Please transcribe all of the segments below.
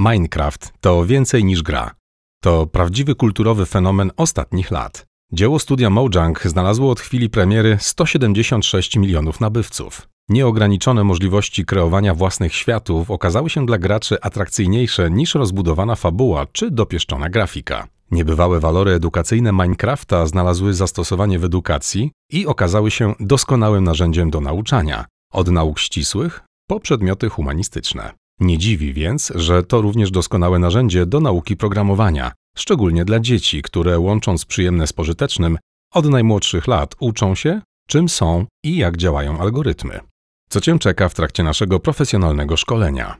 Minecraft to więcej niż gra. To prawdziwy kulturowy fenomen ostatnich lat. Dzieło studia Mojang znalazło od chwili premiery 176 milionów nabywców. Nieograniczone możliwości kreowania własnych światów okazały się dla graczy atrakcyjniejsze niż rozbudowana fabuła czy dopieszczona grafika. Niebywałe walory edukacyjne Minecrafta znalazły zastosowanie w edukacji i okazały się doskonałym narzędziem do nauczania, od nauk ścisłych po przedmioty humanistyczne. Nie dziwi więc, że to również doskonałe narzędzie do nauki programowania, szczególnie dla dzieci, które łącząc przyjemne z pożytecznym, od najmłodszych lat uczą się, czym są i jak działają algorytmy. Co Cię czeka w trakcie naszego profesjonalnego szkolenia?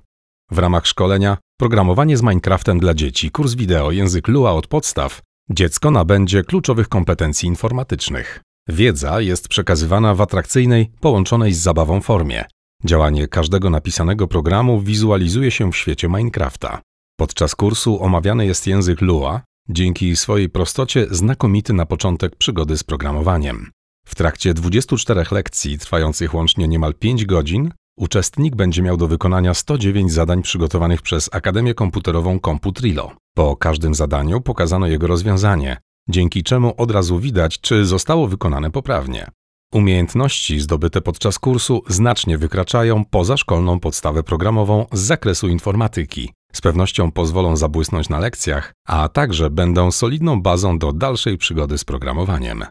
W ramach szkolenia Programowanie z Minecraftem dla dzieci, kurs wideo, język Lua od podstaw, dziecko nabędzie kluczowych kompetencji informatycznych. Wiedza jest przekazywana w atrakcyjnej, połączonej z zabawą formie, Działanie każdego napisanego programu wizualizuje się w świecie Minecrafta. Podczas kursu omawiany jest język Lua, dzięki swojej prostocie znakomity na początek przygody z programowaniem. W trakcie 24 lekcji, trwających łącznie niemal 5 godzin, uczestnik będzie miał do wykonania 109 zadań przygotowanych przez Akademię Komputerową Computrilo. Po każdym zadaniu pokazano jego rozwiązanie, dzięki czemu od razu widać, czy zostało wykonane poprawnie. Umiejętności zdobyte podczas kursu znacznie wykraczają poza szkolną podstawę programową z zakresu informatyki. Z pewnością pozwolą zabłysnąć na lekcjach, a także będą solidną bazą do dalszej przygody z programowaniem.